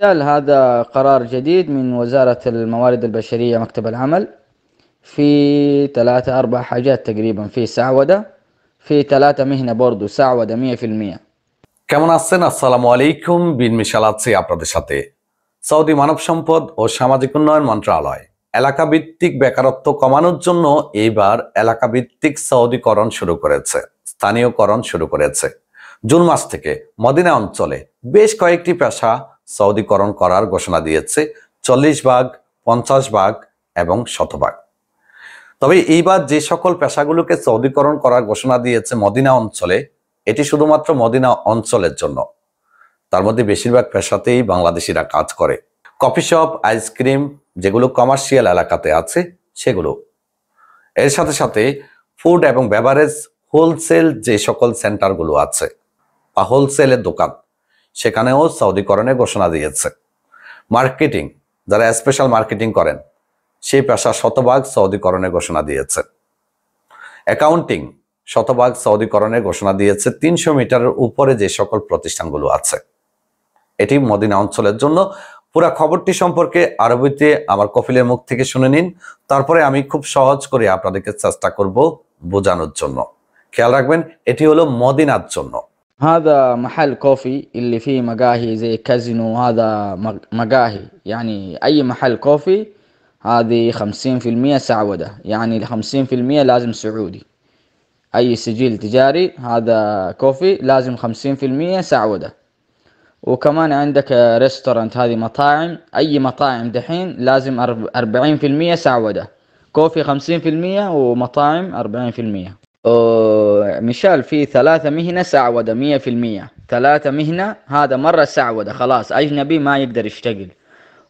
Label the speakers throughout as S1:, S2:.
S1: بالفعل هذا قرار جديد من وزارة الموارد البشرية مكتب العمل في ثلاثة أربع حاجات تقريبا في سعودة في ثلاثة مهنة
S2: برضو سعودة مية في المية কেমন আছেন আসসালামু আলাইকুম বিন মিশাল আছি আপনাদের সাথে সৌদি মানব সম্পদ ও সামাজিক উন্নয়ন মন্ত্রণালয় এলাকা বেকারত্ব কমানোর জন্য এইবার এলাকাভিত্তিক সৌদিকরণ শুরু করেছে স্থানীয়করণ শুরু করেছে জুন মাস থেকে মদিনা অঞ্চলে বেশ কয়েকটি পেশা সৌদিকরণ করার ঘোষণা দিয়েছে চল্লিশ ভাগ পঞ্চাশ ভাগ এবং শতভাগ তবে এইবার যে সকল পেশাগুলোকে সৌদিকরণ করার ঘোষণা দিয়েছে মদিনা অঞ্চলে এটি শুধুমাত্র মদিনা অঞ্চলের জন্য তার মধ্যে বেশিরভাগ পেশাতেই বাংলাদেশিরা কাজ করে কফি শপ আইসক্রিম যেগুলো কমার্শিয়াল এলাকাতে আছে সেগুলো এর সাথে সাথে ফুড এবং বেভারেজ হোলসেল যে সকল সেন্টারগুলো আছে বা হোলসেলের দোকান সেখানেও সৌদিকরণের ঘোষণা দিয়েছে মার্কেটিং যারা স্পেশাল মার্কেটিং করেন সেই পেশা শতভাগ সৌদিকরণের ঘোষণা দিয়েছে অ্যাকাউন্টিং শতভাগ সৌদিকরণের ঘোষণা দিয়েছে তিনশো মিটারের উপরে যে সকল প্রতিষ্ঠানগুলো আছে এটি মদিনা অঞ্চলের জন্য পুরা খবরটি সম্পর্কে আরবিতে আমার কফিলের মুখ থেকে শুনে নিন তারপরে আমি খুব সহজ করে আপনাদেরকে চেষ্টা করব বোঝানোর জন্য খেয়াল রাখবেন এটি হলো মদিনার জন্য
S1: هذا محل كوفي اللي فيه مقاهي زي كازينو هذا مقاهي يعني أي محل كوفي هذه خمسين في المية سعودة يعني خمسين في المية لازم سعودي أي سجل تجاري هذا كوفي لازم خمسين في المية سعودة وكمان عندك ريستورانت هذه مطاعم أي مطاعم دحين لازم أربعين في المية سعودة كوفي خمسين في المية ومطاعم أربعين في المية مشال في ثلاثة مهنة سعودة مية في المية ثلاثة مهنة هذا مرة سعودة خلاص أجنبي ما يقدر يشتغل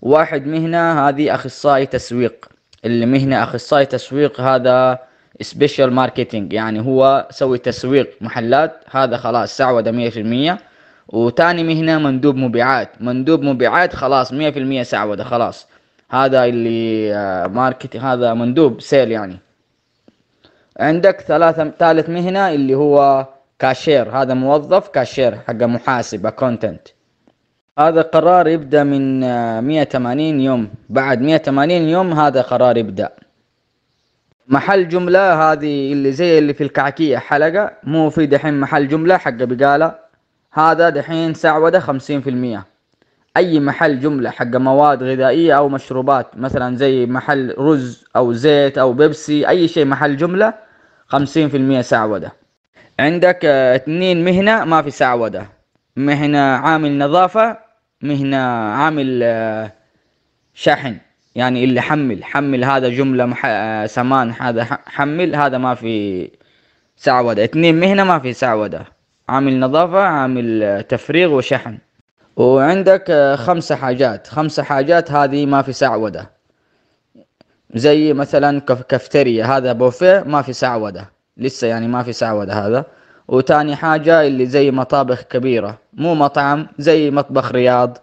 S1: واحد مهنة هذه أخصائي تسويق اللي مهنة أخصائي تسويق هذا سبيشال ماركتينج يعني هو سوي تسويق محلات هذا خلاص سعودة مية في المية وتاني مهنة مندوب مبيعات مندوب مبيعات خلاص مية في المية سعودة خلاص هذا اللي ماركت آه، هذا مندوب سيل يعني عندك ثلاثة ثالث مهنة اللي هو كاشير هذا موظف كاشير حق محاسب اكونتنت هذا قرار يبدأ من 180 آه، يوم بعد 180 يوم هذا قرار يبدأ محل جملة هذه اللي زي اللي في الكعكية حلقة مو في دحين محل جملة حق بقالة هذا دحين سعودة خمسين في المية أي محل جملة حق مواد غذائية أو مشروبات مثلا زي محل رز أو زيت أو بيبسي أي شيء محل جملة خمسين في المية سعودة عندك آه، اثنين مهنة ما في سعودة مهنة عامل نظافة مهنة عامل آه، شحن يعني اللي حمل حمل هذا جملة مح... آه، سمان هذا حمل هذا ما في سعودة اثنين مهنة ما في سعودة عامل نظافة عامل تفريغ وشحن وعندك خمسة حاجات خمسة حاجات هذه ما في سعودة زي مثلا كافتيريا هذا بوفيه ما في سعوده لسه يعني ما في سعوده هذا وتاني حاجة اللي زي مطابخ كبيرة مو مطعم زي مطبخ رياض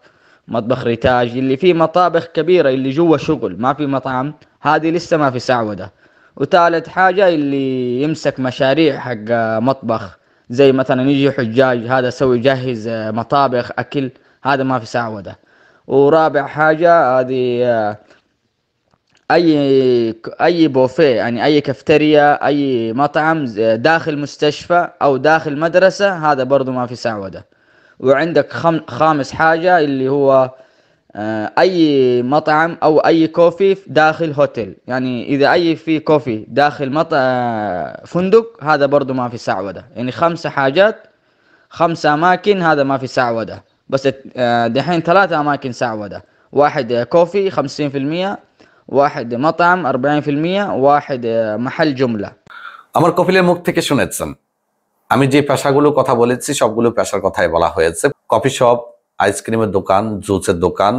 S1: مطبخ ريتاج اللي فيه مطابخ كبيرة اللي جوا شغل ما في مطعم هذه لسه ما في سعودة وثالث حاجة اللي يمسك مشاريع حق مطبخ زي مثلا يجي حجاج هذا سوي يجهز مطابخ أكل هذا ما في سعودة ورابع حاجة هذه اي اي بوفيه يعني اي كافتيريا اي مطعم داخل مستشفى او داخل مدرسه هذا برضو ما في سعوده وعندك خم خامس حاجه اللي هو آه، اي مطعم او اي كوفي داخل هوتيل يعني اذا اي في كوفي داخل مط... آه، فندق هذا برضو ما في سعوده يعني خمسة حاجات خمسة اماكن هذا ما في سعوده بس آه، دحين ثلاثة اماكن سعوده واحد كوفي خمسين في المية واحد مطعم 40%
S2: واحد محل جملة আমার কপিলের মুখ থেকে শুনেছেন আমি যে পেশাগুলো কথা বলেছি সবগুলো পেশার কথাই বলা হয়েছে কফি শপ আইসক্রিমের দোকান জুসের দোকান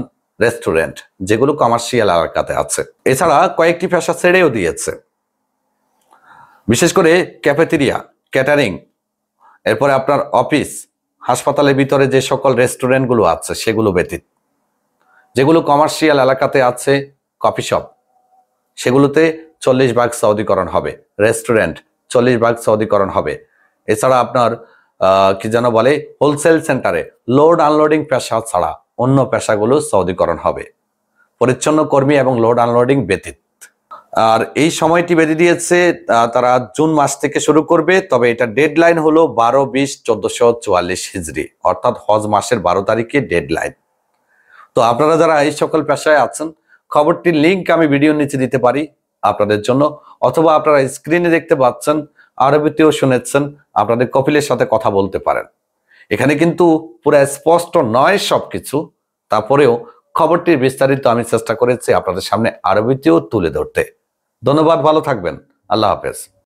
S2: রেস্টুরেন্ট যেগুলো কমার্শিয়াল এলাকাতে আছে এছাড়া কয়েকটি পেশা ছেড়েও দিয়েছে বিশেষ করে ক্যাফেটেরিয়া ক্যাটারিং এরপরে আপনার অফিস হাসপাতালের ভিতরে যে সকল রেস্টুরেন্টগুলো আছে সেগুলো ব্যতীত যেগুলো কমার্শিয়াল এলাকাতে আছে কফি শপ সেগুলোতে চল্লিশ ভাগ সৌদিকরণ হবে রেস্টুরেন্ট চল্লিশ ভাগ সৌদিকরণ হবে এছাড়া আপনার কি যেন বলে হোলসেল সেন্টারে লোড আনলোডিং পেশা ছাড়া অন্য পেশাগুলো সৌদিকরণ হবে পরিচ্ছন্ন কর্মী এবং লোড আনলোডিং ব্যতীত আর এই সময়টি বেঁধে দিয়েছে তারা জুন মাস থেকে শুরু করবে তবে এটা ডেডলাইন হলো বারো বিশ চোদ্দশো চুয়াল্লিশ হিজড়ি অর্থাৎ হজ মাসের বারো তারিখে ডেডলাইন তো আপনারা যারা এই সকল পেশায় আছেন খবরটির লিঙ্ক আমি ভিডিও নিচে দিতে পারি আপনাদের জন্য অথবা আপনারা স্ক্রিনে দেখতে পাচ্ছেন আরবিতেও শুনেছেন আপনাদের কপিলের সাথে কথা বলতে পারেন এখানে কিন্তু পুরো স্পষ্ট নয় সব কিছু তারপরেও খবরটির বিস্তারিত আমি চেষ্টা করেছি আপনাদের সামনে আরবিতেও তুলে ধরতে ধন্যবাদ ভালো থাকবেন আল্লাহ হাফেজ